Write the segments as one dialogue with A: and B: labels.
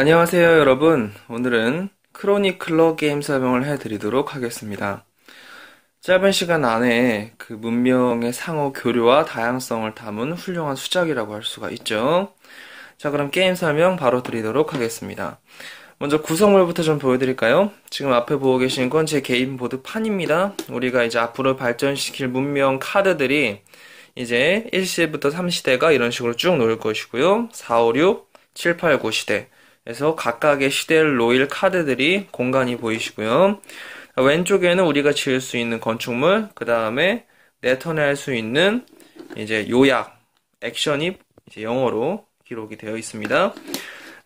A: 안녕하세요 여러분 오늘은 크로니클러 게임 설명을 해드리도록 하겠습니다 짧은 시간 안에 그 문명의 상호 교류와 다양성을 담은 훌륭한 수작이라고 할 수가 있죠 자 그럼 게임 설명 바로 드리도록 하겠습니다 먼저 구성물부터 좀 보여드릴까요? 지금 앞에 보고 계신 건 제 개인 보드판입니다. 우리가 이제 앞으로 발전시킬 문명 카드들이 이제 1시대부터 3시대가 이런 식으로 쭉 놓을 것이고요. 4, 5, 6, 7, 8, 9시대. 그래서 각각의 시델 대 로일 카드들이 공간이 보이시고요. 왼쪽에는 우리가 지을 수 있는 건축물, 그 다음에 내 턴에 할 수 있는 이제 요약, 액션이 이제 영어로 기록이 되어 있습니다.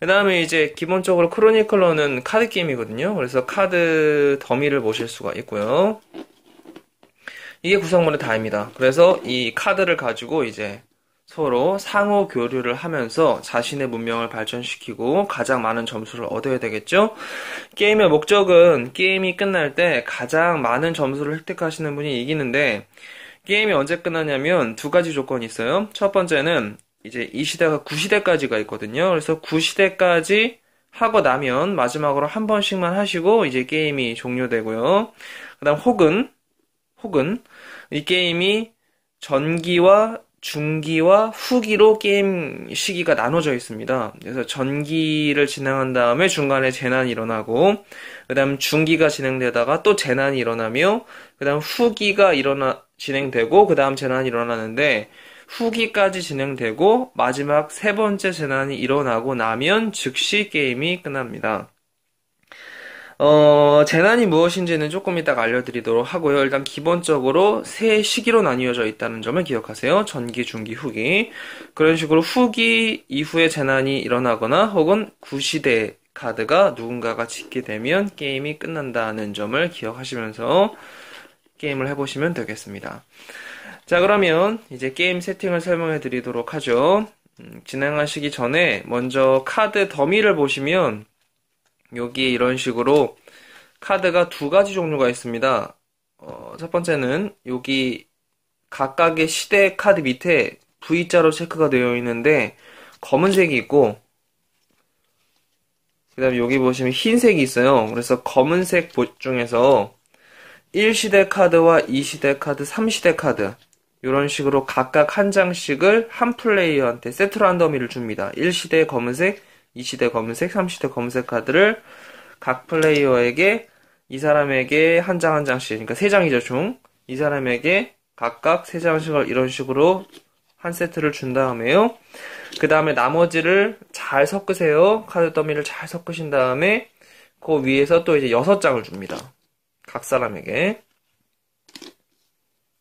A: 그 다음에 이제 기본적으로 크로니클러는 카드 게임이거든요. 그래서 카드 더미를 보실 수가 있고요. 이게 구성물의 다입니다. 그래서 이 카드를 가지고 이제 서로 상호 교류를 하면서 자신의 문명을 발전시키고 가장 많은 점수를 얻어야 되겠죠? 게임의 목적은 게임이 끝날 때 가장 많은 점수를 획득하시는 분이 이기는데 게임이 언제 끝나냐면 두 가지 조건이 있어요. 첫 번째는 이제 이 시대가 9시대까지가 있거든요. 그래서 9시대까지 하고 나면 마지막으로 한 번씩만 하시고 이제 게임이 종료되고요. 그다음 혹은 혹은 이 게임이 전기와 중기와 후기로 게임 시기가 나눠져 있습니다. 그래서 전기를 진행한 다음에 중간에 재난이 일어나고, 그 다음 중기가 진행되다가 또 재난이 일어나며, 그 다음 후기가 일어나, 진행되고, 그 다음 재난이 일어나는데, 후기까지 진행되고, 마지막 세 번째 재난이 일어나고 나면 즉시 게임이 끝납니다. 어, 재난이 무엇인지는 조금 이따가 알려드리도록 하고요. 일단 기본적으로 세 시기로 나뉘어져 있다는 점을 기억하세요. 전기, 중기, 후기. 그런 식으로 후기 이후에 재난이 일어나거나 혹은 구시대 카드가 누군가가 짓게 되면 게임이 끝난다는 점을 기억하시면서 게임을 해보시면 되겠습니다. 자, 그러면 이제 게임 세팅을 설명해 드리도록 하죠. 음, 진행하시기 전에 먼저 카드 더미를 보시면 여기 이런 식으로 카드가 두 가지 종류가 있습니다. 어, 첫 번째는 여기 각각의 시대 카드 밑에 V자로 체크가 되어 있는데 검은색이 있고 그 다음에 여기 보시면 흰색이 있어요. 그래서 검은색 중에서 1시대 카드와 2시대 카드, 3시대 카드 이런 식으로 각각 한 장씩을 한 플레이어한테 세트란한 더미를 줍니다. 1시대 검은색, 2시대 검은색, 3시대 검은색 카드를 각 플레이어에게 이 사람에게 한 장 한 장씩, 그러니까 세 장이죠, 총. 이 사람에게 각각 세 장씩을 이런 식으로 한 세트를 준 다음에요. 그 다음에 나머지를 잘 섞으세요. 카드 더미를 잘 섞으신 다음에 그 위에서 또 이제 여섯 장을 줍니다. 각 사람에게.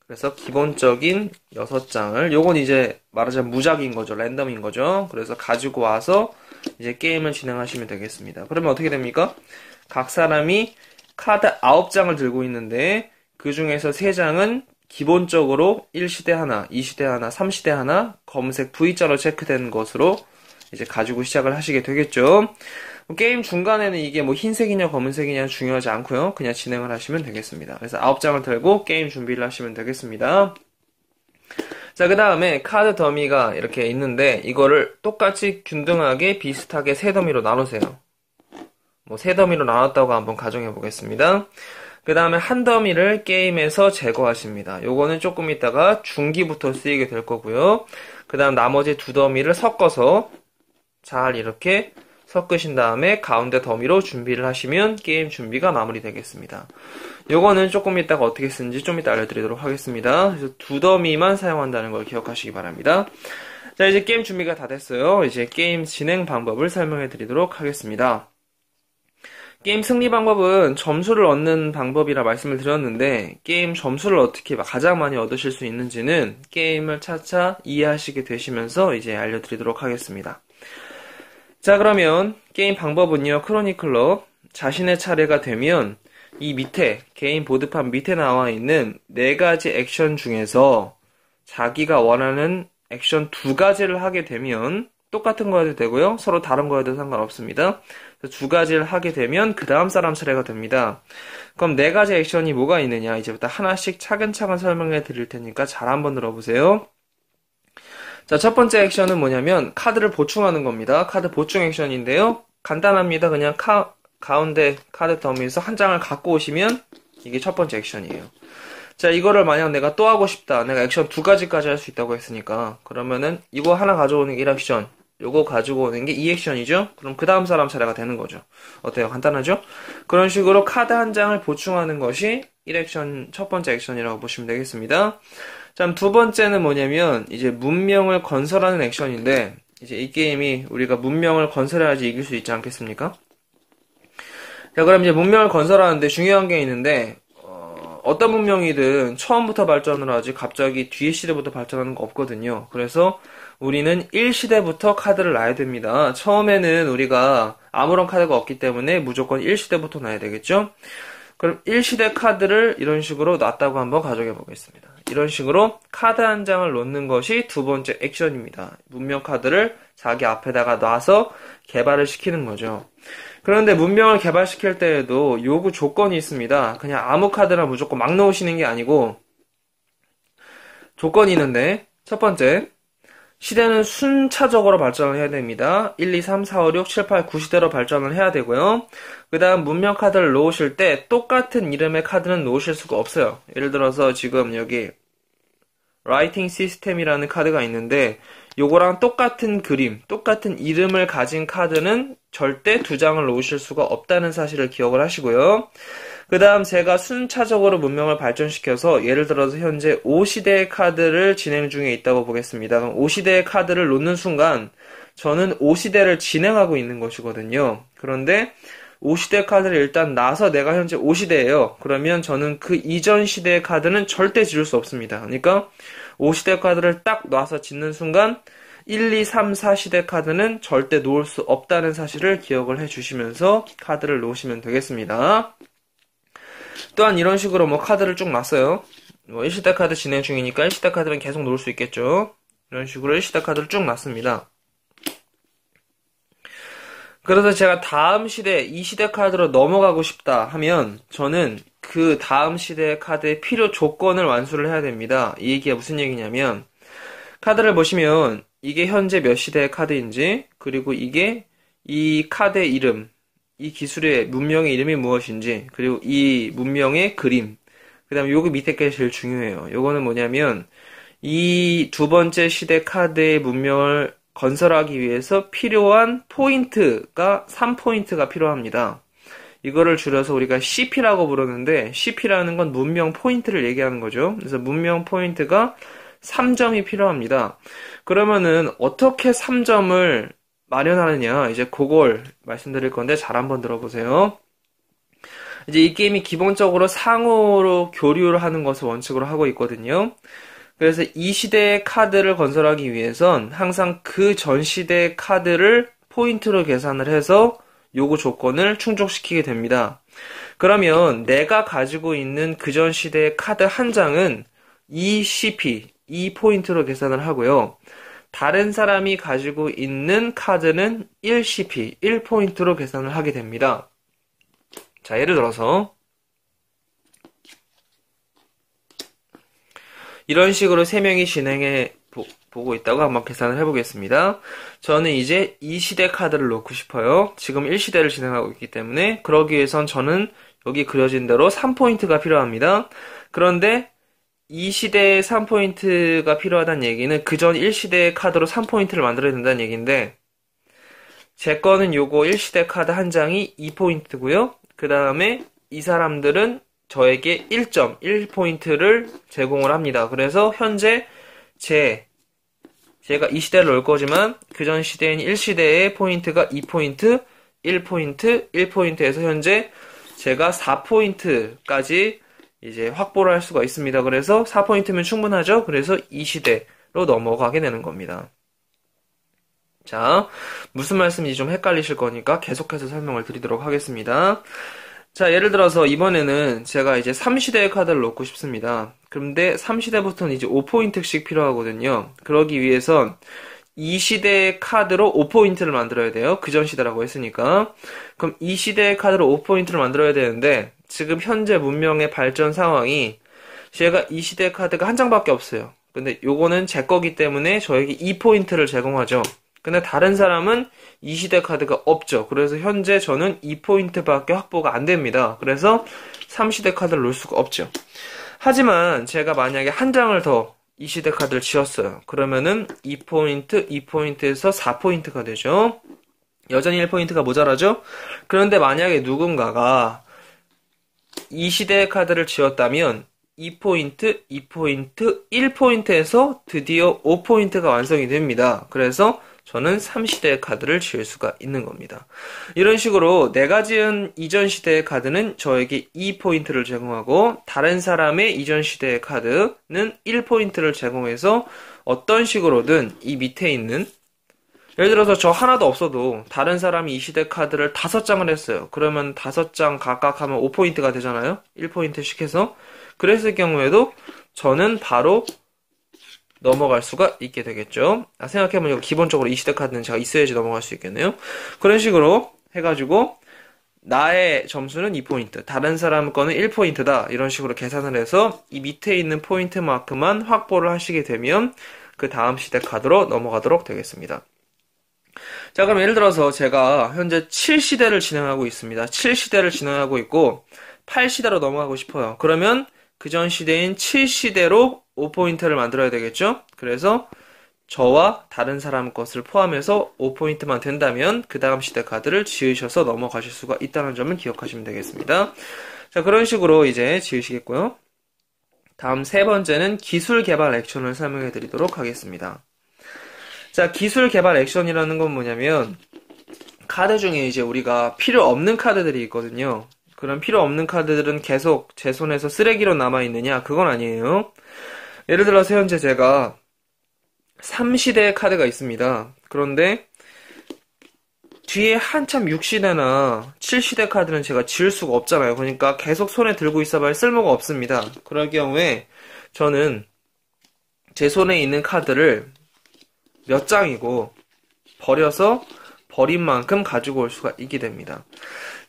A: 그래서 기본적인 여섯 장을 요건 이제 말하자면 무작인 거죠. 랜덤인 거죠. 그래서 가지고 와서 이제 게임을 진행하시면 되겠습니다. 그러면 어떻게 됩니까? 각 사람이 카드 9장을 들고 있는데 그 중에서 3장은 기본적으로 1시대 하나, 2시대 하나, 3시대 하나 검색 V자로 체크된 것으로 이제 가지고 시작을 하시게 되겠죠. 뭐 게임 중간에는 이게 뭐 흰색이냐 검은색이냐 중요하지 않고요. 그냥 진행을 하시면 되겠습니다. 그래서 9장을 들고 게임 준비를 하시면 되겠습니다. 자, 그 다음에 카드 더미가 이렇게 있는데 이거를 똑같이 균등하게 비슷하게 세 더미로 나누세요. 뭐세 더미로 나눴다고 한번 가정해 보겠습니다. 그 다음에 한 더미를 게임에서 제거하십니다. 요거는 조금 있다가 중기부터 쓰이게 될 거고요. 그 다음 나머지 두 더미를 섞어서 잘 이렇게 섞으신 다음에 가운데 더미로 준비를 하시면 게임 준비가 마무리되겠습니다. 요거는 조금 이따가 어떻게 쓰는지 좀 이따 알려드리도록 하겠습니다. 그래서 두 더미만 사용한다는 걸 기억하시기 바랍니다. 자, 이제 게임 준비가 다 됐어요. 이제 게임 진행 방법을 설명해 드리도록 하겠습니다. 게임 승리 방법은 점수를 얻는 방법이라 말씀을 드렸는데 게임 점수를 어떻게 가장 많이 얻으실 수 있는지는 게임을 차차 이해하시게 되시면서 이제 알려드리도록 하겠습니다. 자, 그러면 게임 방법은요. 크로니클럽 자신의 차례가 되면 이 밑에 개인 보드판 밑에 나와 있는 네 가지 액션 중에서 자기가 원하는 액션 두 가지를 하게 되면 똑같은 거 해도 되고요. 서로 다른 거 해도 상관없습니다. 두 가지를 하게 되면 그 다음 사람 차례가 됩니다. 그럼 네 가지 액션이 뭐가 있느냐 이제부터 하나씩 차근차근 설명해 드릴 테니까 잘 한번 들어보세요. 자, 첫 번째 액션은 뭐냐면 카드를 보충하는 겁니다. 카드 보충 액션인데요. 간단합니다. 그냥 카, 가운데 카드 더미에서 한 장을 갖고 오시면 이게 첫 번째 액션이에요. 자, 이거를 만약 내가 또 하고 싶다. 내가 액션 두 가지까지 할 수 있다고 했으니까 그러면은 이거 하나 가져오는 게 1액션, 요거 가지고 오는 게 2액션이죠? 그럼 그 다음 사람 차례가 되는 거죠. 어때요? 간단하죠? 그런 식으로 카드 한 장을 보충하는 것이 1액션 첫 번째 액션이라고 보시면 되겠습니다. 참, 두 번째는 뭐냐면, 이제 문명을 건설하는 액션인데, 이제 이 게임이 우리가 문명을 건설해야지 이길 수 있지 않겠습니까? 자, 그럼 이제 문명을 건설하는데 중요한 게 있는데, 어, 어떤 문명이든 처음부터 발전을 하지 갑자기 뒤에 시대부터 발전하는 거 없거든요. 그래서 우리는 1시대부터 카드를 놔야 됩니다. 처음에는 우리가 아무런 카드가 없기 때문에 무조건 1시대부터 놔야 되겠죠? 그럼 1시대 카드를 이런 식으로 놨다고 한번 가정해 보겠습니다. 이런 식으로 카드 한 장을 놓는 것이 두 번째 액션입니다. 문명 카드를 자기 앞에다가 놔서 개발을 시키는 거죠. 그런데 문명을 개발시킬 때에도 요구 조건이 있습니다. 그냥 아무 카드나 무조건 막놓으시는게 아니고 조건이 있는데 첫 번째 시대는 순차적으로 발전을 해야 됩니다. 1, 2, 3, 4, 5, 6, 7, 8, 9시대로 발전을 해야 되고요. 그 다음 문명 카드를 놓으실 때 똑같은 이름의 카드는 놓으실 수가 없어요. 예를 들어서 지금 여기 라이팅 시스템이라는 카드가 있는데 요거랑 똑같은 그림, 똑같은 이름을 가진 카드는 절대 두 장을 놓으실 수가 없다는 사실을 기억을 하시고요. 그 다음 제가 순차적으로 문명을 발전시켜서 예를 들어서 현재 5시대의 카드를 진행 중에 있다고 보겠습니다. 그럼 5시대의 카드를 놓는 순간 저는 5시대를 진행하고 있는 것이거든요. 그런데 5시대 카드를 일단 나서 내가 현재 5시대예요. 그러면 저는 그 이전 시대의 카드는 절대 지울 수 없습니다. 그러니까 5시대 카드를 딱 놔서 짓는 순간 1, 2, 3, 4시대 카드는 절대 놓을 수 없다는 사실을 기억을 해주시면서 카드를 놓으시면 되겠습니다. 또한 이런 식으로 뭐 카드를 쭉 놨어요. 뭐 1시대 카드 진행 중이니까 1시대 카드는 계속 놓을 수 있겠죠. 이런 식으로 1시대 카드를 쭉 놨습니다. 그래서 제가 다음 시대, 이 시대 카드로 넘어가고 싶다 하면 저는 그 다음 시대 카드의 필요 조건을 완수를 해야 됩니다. 이 얘기가 무슨 얘기냐면 카드를 보시면 이게 현재 몇 시대의 카드인지 그리고 이게 이 카드의 이름, 이 기술의 문명의 이름이 무엇인지 그리고 이 문명의 그림 그다음에 여기 밑에 게 제일 중요해요. 요거는 뭐냐면 이 두 번째 시대 카드의 문명을 건설하기 위해서 필요한 포인트가 3포인트가 필요합니다. 이거를 줄여서 우리가 CP라고 부르는데 CP라는 건 문명 포인트를 얘기하는 거죠. 그래서 문명 포인트가 3점이 필요합니다. 그러면은 어떻게 3점을 마련하느냐 이제 그걸 말씀드릴 건데 잘 한번 들어보세요. 이제 이 게임이 기본적으로 상호로 교류를 하는 것을 원칙으로 하고 있거든요. 그래서 이 시대의 카드를 건설하기 위해선 항상 그 전 시대의 카드를 포인트로 계산을 해서 요구 조건을 충족시키게 됩니다. 그러면 내가 가지고 있는 그 전 시대의 카드 한 장은 이 CP, 이 포인트로 계산을 하고요. 다른 사람이 가지고 있는 카드는 1CP, 1포인트로 계산을 하게 됩니다. 자, 예를 들어서 이런 식으로 3명이 진행해 보, 보고 있다고 한번 계산을 해보겠습니다. 저는 이제 2시대 카드를 놓고 싶어요. 지금 1시대를 진행하고 있기 때문에 그러기 위해선 저는 여기 그려진 대로 3포인트가 필요합니다. 그런데 2시대에 3포인트가 필요하다는 얘기는 그전 1시대의 카드로 3포인트를 만들어야 된다는 얘기인데 제 거는 요거 1시대 카드 한 장이 2포인트고요. 그 다음에 이 사람들은 저에게 1.1포인트를 제공을 합니다. 그래서 현재 제 제가 이 시대를 올 거지만 그 전 시대인 1시대의 포인트가 2포인트, 1포인트, 1포인트에서 현재 제가 4포인트까지 이제 확보를 할 수가 있습니다. 그래서 4포인트면 충분하죠. 그래서 2시대로 넘어가게 되는 겁니다. 자, 무슨 말씀인지 좀 헷갈리실 거니까 계속해서 설명을 드리도록 하겠습니다. 자, 예를 들어서 이번에는 제가 이제 3시대의 카드를 놓고 싶습니다. 그런데 3시대부터는 이제 5포인트씩 필요하거든요. 그러기 위해선 2시대의 카드로 5포인트를 만들어야 돼요. 그전 시대라고 했으니까. 그럼 2시대의 카드로 5포인트를 만들어야 되는데 지금 현재 문명의 발전 상황이 제가 2시대 카드가 한 장밖에 없어요. 근데 요거는 제 거기 때문에 저에게 2포인트를 제공하죠. 근데 다른 사람은 이 시대 카드가 없죠. 그래서 현재 저는 2포인트밖에 확보가 안 됩니다. 그래서 3시대 카드를 놓을 수가 없죠. 하지만 제가 만약에 한 장을 더이 시대 카드를 지었어요. 그러면은 2포인트, 2포인트에서 4포인트가 되죠. 여전히 1포인트가 모자라죠? 그런데 만약에 누군가가 이 시대의 카드를 지었다면 2포인트, 2포인트, 1포인트에서 드디어 5포인트가 완성이 됩니다. 그래서 저는 3시대의 카드를 지을 수가 있는 겁니다. 이런 식으로 내가 지은 이전 시대의 카드는 저에게 2포인트를 제공하고 다른 사람의 이전 시대의 카드는 1포인트를 제공해서 어떤 식으로든 이 밑에 있는 예를 들어서 저 하나도 없어도 다른 사람이 이 시대 카드를 다섯 장을 했어요. 그러면 다섯 장 각각 하면 5포인트가 되잖아요. 1포인트씩 해서. 그랬을 경우에도 저는 바로 넘어갈 수가 있게 되겠죠. 아, 생각해보면 기본적으로 이 시대 카드는 제가 있어야지 넘어갈 수 있겠네요. 그런 식으로 해가지고 나의 점수는 2포인트, 다른 사람 거는 1포인트다. 이런 식으로 계산을 해서 이 밑에 있는 포인트마크만 확보를 하시게 되면 그 다음 시대 카드로 넘어가도록 되겠습니다. 자, 그럼 예를 들어서 제가 현재 7시대를 진행하고 있습니다. 7시대를 진행하고 있고 8시대로 넘어가고 싶어요. 그러면 그 전 시대인 7시대로 5포인트를 만들어야 되겠죠? 그래서 저와 다른 사람 것을 포함해서 5포인트만 된다면 그 다음 시대 카드를 지으셔서 넘어가실 수가 있다는 점을 기억하시면 되겠습니다. 자, 그런 식으로 이제 지으시겠고요. 다음 세 번째는 기술 개발 액션을 설명해 드리도록 하겠습니다. 자, 기술 개발 액션이라는 건 뭐냐면 카드 중에 이제 우리가 필요 없는 카드들이 있거든요. 그런 필요 없는 카드들은 계속 제 손에서 쓰레기로 남아 있느냐? 그건 아니에요. 예를 들어서 현재 제가 3시대 카드가 있습니다. 그런데 뒤에 한참 6시대나 7시대 카드는 제가 지을 수가 없잖아요. 그러니까 계속 손에 들고 있어봐야 쓸모가 없습니다. 그럴 경우에 저는 제 손에 있는 카드를 몇 장이고 버려서 버린 만큼 가지고 올 수가 있게 됩니다.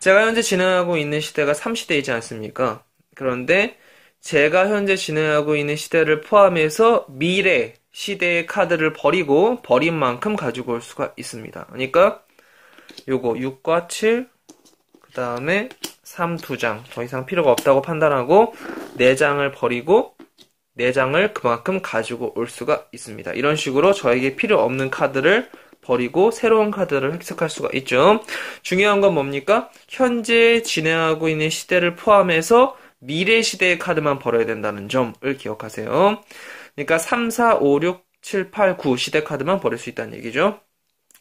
A: 제가 현재 진행하고 있는 시대가 3시대이지 않습니까? 그런데 제가 현재 진행하고 있는 시대를 포함해서 미래 시대의 카드를 버리고 버린 만큼 가지고 올 수가 있습니다. 그러니까 요거 6과 7, 그 다음에 3 2장 더 이상 필요가 없다고 판단하고 4장을 버리고 4장을 그만큼 가지고 올 수가 있습니다. 이런 식으로 저에게 필요 없는 카드를 버리고 새로운 카드를 획득할 수가 있죠. 중요한 건 뭡니까? 현재 진행하고 있는 시대를 포함해서 미래 시대의 카드만 벌어야 된다는 점을 기억하세요. 그러니까 3, 4, 5, 6, 7, 8, 9 시대 카드만 버릴 수 있다는 얘기죠.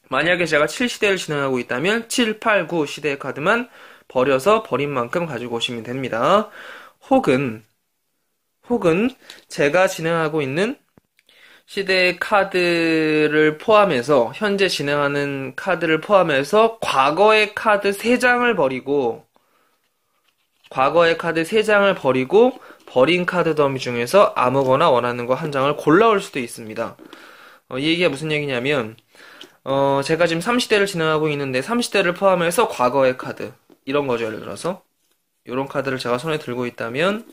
A: 만약에 제가 7시대를 진행하고 있다면 7, 8, 9 시대의 카드만 버려서 버린 만큼 가지고 오시면 됩니다. 혹은 혹은 제가 진행하고 있는 시대의 카드를 포함해서 현재 진행하는 카드를 포함해서 과거의 카드 3장을 버리고 과거의 카드 3장을 버리고 버린 카드 더미 중에서 아무거나 원하는 거 한 장을 골라올 수도 있습니다. 어, 이 얘기가 무슨 얘기냐면 어, 제가 지금 3시대를 진행하고 있는데 3시대를 포함해서 과거의 카드 이런 거죠. 예를 들어서 이런 카드를 제가 손에 들고 있다면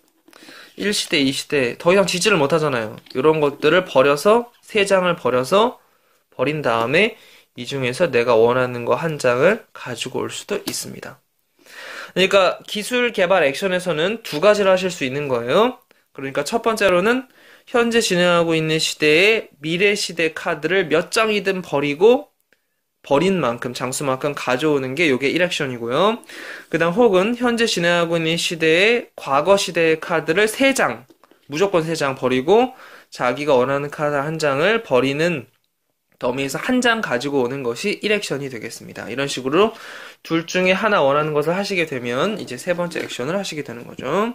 A: 1시대, 2시대 더 이상 지지를 못하잖아요. 이런 것들을 버려서 3장을 버려서 버린 다음에 이 중에서 내가 원하는 거 한 장을 가지고 올 수도 있습니다. 그러니까 기술 개발 액션에서는 두 가지를 하실 수 있는 거예요. 그러니까 첫 번째로는 현재 진행하고 있는 시대의 미래 시대 카드를 몇 장이든 버리고 버린 만큼 장수만큼 가져오는 게 요게 1액션이고요. 그다음 혹은 현재 진행하고 있는 시대의 과거 시대의 카드를 3장 무조건 3장 버리고 자기가 원하는 카드 한 장을 버리는 더미에서 한 장 가지고 오는 것이 1액션이 되겠습니다. 이런 식으로 둘 중에 하나 원하는 것을 하시게 되면 이제 세 번째 액션을 하시게 되는 거죠.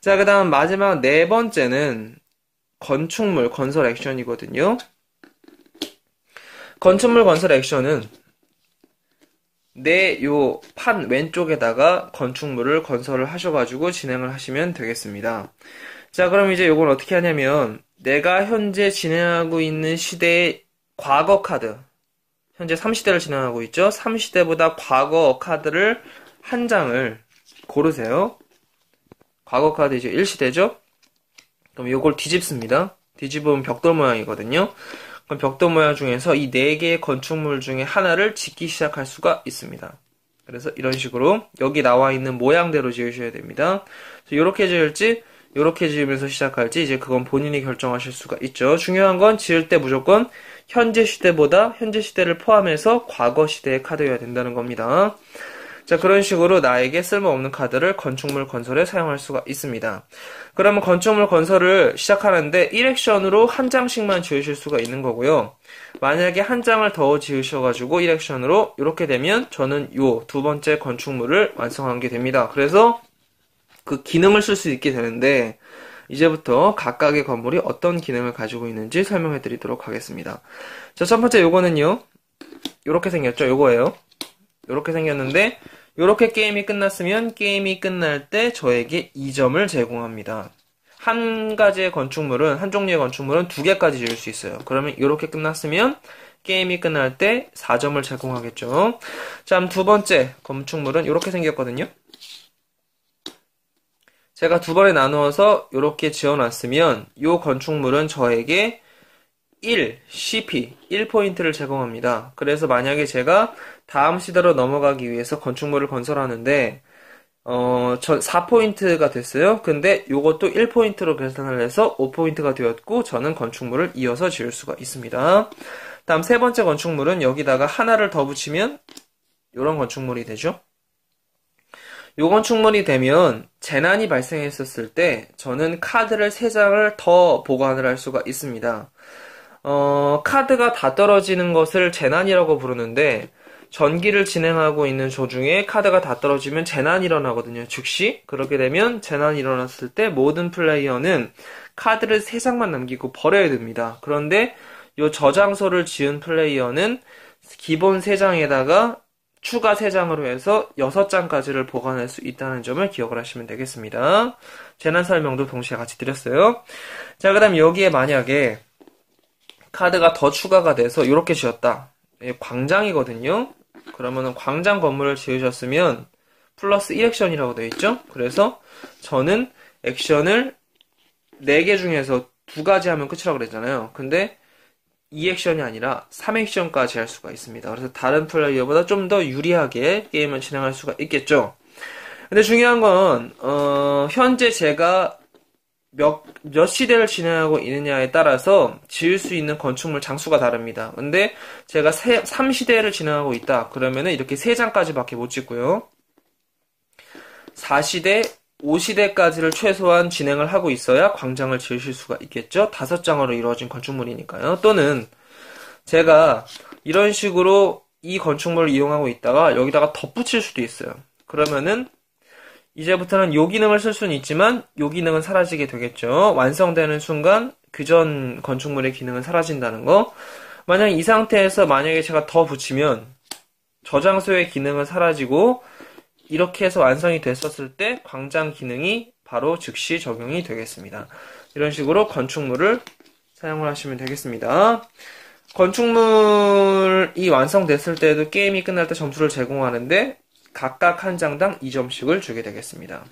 A: 자, 그 다음 마지막 네 번째는 건축물 건설 액션이거든요. 건축물 건설 액션은 내 요판 네, 왼쪽에다가 건축물을 건설을 하셔가지고 진행을 하시면 되겠습니다. 자, 그럼 이제 요건 어떻게 하냐면 내가 현재 진행하고 있는 시대의 과거 카드. 현재 3시대를 진행하고 있죠. 3시대보다 과거 카드를 한 장을 고르세요. 과거 카드 이제 1시대죠. 그럼 이걸 뒤집습니다. 뒤집으면 벽돌 모양이거든요. 그럼 벽돌 모양 중에서 이 네 개의 건축물 중에 하나를 짓기 시작할 수가 있습니다. 그래서 이런 식으로 여기 나와 있는 모양대로 지으셔야 됩니다. 이렇게 지을지 이렇게 지으면서 시작할지 이제 그건 본인이 결정하실 수가 있죠. 중요한 건 지을 때 무조건 현재 시대보다 현재 시대를 포함해서 과거 시대의 카드여야 된다는 겁니다. 자, 그런 식으로 나에게 쓸모없는 카드를 건축물 건설에 사용할 수가 있습니다. 그러면 건축물 건설을 시작하는데 1액션으로 한 장씩만 지으실 수가 있는 거고요. 만약에 한 장을 더 지으셔가지고 1액션으로 이렇게 되면 저는 요 두 번째 건축물을 완성한 게 됩니다. 그래서 그 기능을 쓸 수 있게 되는데 이제부터 각각의 건물이 어떤 기능을 가지고 있는지 설명해 드리도록 하겠습니다. 자, 첫 번째 요거는요. 요렇게 생겼죠? 요거예요. 요렇게 생겼는데 요렇게 게임이 끝났으면 게임이 끝날 때 저에게 2점을 제공합니다. 한 가지의 건축물은 한 종류의 건축물은 두 개까지 지을 수 있어요. 그러면 요렇게 끝났으면 게임이 끝날 때 4점을 제공하겠죠. 자, 두 번째 건축물은 이렇게 생겼거든요. 제가 두 번에 나누어서 이렇게 지어놨으면 이 건축물은 저에게 1, CP, 1포인트를 제공합니다. 그래서 만약에 제가 다음 시대로 넘어가기 위해서 건축물을 건설하는데 어, 전 4포인트가 됐어요. 근데 이것도 1포인트로 계산을 해서 5포인트가 되었고 저는 건축물을 이어서 지을 수가 있습니다. 다음 세 번째 건축물은 여기다가 하나를 더 붙이면 이런 건축물이 되죠. 요건 충분히 되면 재난이 발생했었을 때 저는 카드를 3장을 더 보관을 할 수가 있습니다. 어, 카드가 다 떨어지는 것을 재난이라고 부르는데 전기를 진행하고 있는 조중에 카드가 다 떨어지면 재난이 일어나거든요. 즉시 그렇게 되면 재난이 일어났을 때 모든 플레이어는 카드를 3장만 남기고 버려야 됩니다. 그런데 요 저장소를 지은 플레이어는 기본 3장에다가 추가 3장으로 해서 6장까지를 보관할 수 있다는 점을 기억을 하시면 되겠습니다. 재난 설명도 동시에 같이 드렸어요. 자, 그 다음 여기에 만약에 카드가 더 추가가 돼서 이렇게 지었다. 예, 광장이거든요. 그러면은 광장 건물을 지으셨으면 플러스 1액션이라고 되어 있죠. 그래서 저는 액션을 4개 중에서 두 가지 하면 끝이라고 그랬잖아요. 근데 2액션이 아니라 3액션까지 할 수가 있습니다. 그래서 다른 플레이어보다 좀 더 유리하게 게임을 진행할 수가 있겠죠. 근데 중요한 건, 어, 현재 제가 몇, 몇 시대를 진행하고 있느냐에 따라서 지을 수 있는 건축물 장수가 다릅니다. 근데 제가 세, 3시대를 진행하고 있다. 그러면은 이렇게 3장까지 밖에 못 짓고요. 4시대, 5시대까지를 최소한 진행을 하고 있어야 광장을 지으실 수가 있겠죠. 다섯 장으로 이루어진 건축물이니까요. 또는 제가 이런 식으로 이 건축물을 이용하고 있다가 여기다가 덧붙일 수도 있어요. 그러면은 이제부터는 요 기능을 쓸 수는 있지만 요 기능은 사라지게 되겠죠. 완성되는 순간 그 전 건축물의 기능은 사라진다는 거. 만약 이 상태에서 만약에 제가 더 붙이면 저장소의 기능은 사라지고 이렇게 해서 완성이 됐었을 때 광장 기능이 바로 즉시 적용이 되겠습니다. 이런 식으로 건축물을 사용을 하시면 되겠습니다. 건축물이 완성됐을 때에도 게임이 끝날 때 점수를 제공하는데 각각 한 장당 2점씩을 주게 되겠습니다.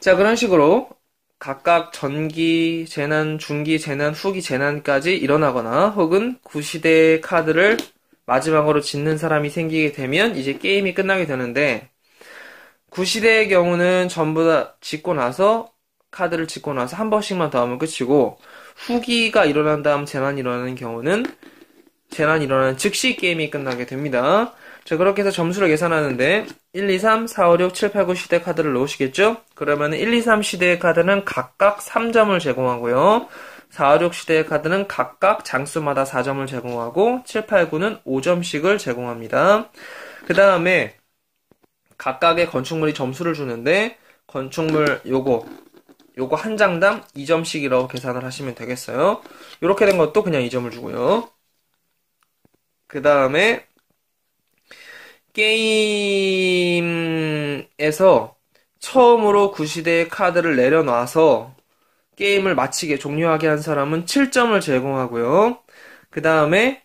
A: 자, 그런 식으로 각각 전기 재난, 중기 재난, 후기 재난까지 일어나거나 혹은 구시대 카드를 마지막으로 짓는 사람이 생기게 되면 이제 게임이 끝나게 되는데 구시대의 경우는 전부 다 짓고 나서 카드를 짓고 나서 한 번씩만 더 하면 끝이고 후기가 일어난 다음 재난이 일어나는 경우는 재난이 일어나는 즉시 게임이 끝나게 됩니다. 자, 그렇게 해서 점수를 계산하는데 1, 2, 3, 4, 5, 6, 7, 8, 9 시대 카드를 놓으시겠죠? 그러면 1, 2, 3 시대의 카드는 각각 3점을 제공하고요. 456 시대의 카드는 각각 장수마다 4점을 제공하고 789는 5점씩을 제공합니다. 그 다음에 각각의 건축물이 점수를 주는데 건축물 요거 요거 한 장당 2점씩이라고 계산을 하시면 되겠어요. 이렇게 된 것도 그냥 2점을 주고요. 그 다음에 게임에서 처음으로 구시대의 카드를 내려놔서 게임을 마치게 종료하게 한 사람은 7점을 제공하고요. 그 다음에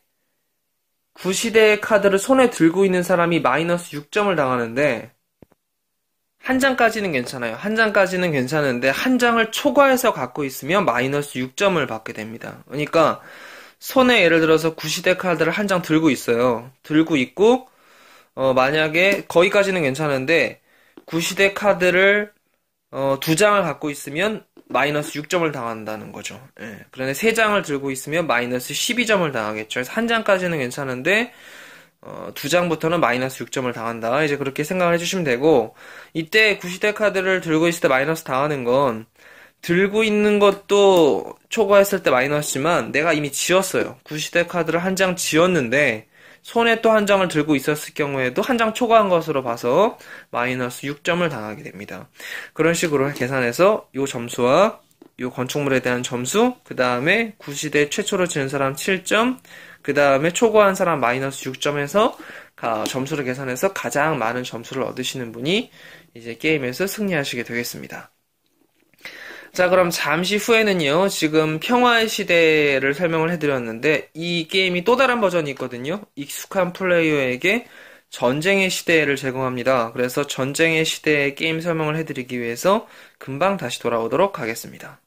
A: 구시대의 카드를 손에 들고 있는 사람이 마이너스 6점을 당하는데 한 장까지는 괜찮아요. 한 장까지는 괜찮은데 한 장을 초과해서 갖고 있으면 마이너스 6점을 받게 됩니다. 그러니까 손에 예를 들어서 구시대 카드를 한 장 들고 있어요. 들고 있고 어 만약에 거기까지는 괜찮은데 구시대 카드를 어두 장을 갖고 있으면 마이너스 6점을 당한다는 거죠. 예. 그런데 3장을 들고 있으면 마이너스 12점을 당하겠죠. 그래서 한 장까지는 괜찮은데 어, 두 장부터는 마이너스 6점을 당한다. 이제 그렇게 생각을 해주시면 되고 이때 구시대 카드를 들고 있을 때 마이너스 당하는 건 들고 있는 것도 초과했을 때 마이너스지만 내가 이미 지었어요. 구시대 카드를 한 장 지었는데 손에 또 한 장을 들고 있었을 경우에도 한 장 초과한 것으로 봐서 마이너스 6점을 당하게 됩니다. 그런 식으로 계산해서 이 점수와 이 건축물에 대한 점수, 그 다음에 구시대 최초로 지은 사람 7점, 그 다음에 초과한 사람 마이너스 6점에서 점수를 계산해서 가장 많은 점수를 얻으시는 분이 이제 게임에서 승리하시게 되겠습니다. 자, 그럼 잠시 후에는요, 지금 평화의 시대를 설명을 해드렸는데, 이 게임이 또 다른 버전이 있거든요. 익숙한 플레이어에게 전쟁의 시대를 제공합니다. 그래서 전쟁의 시대의 게임 설명을 해드리기 위해서 금방 다시 돌아오도록 하겠습니다.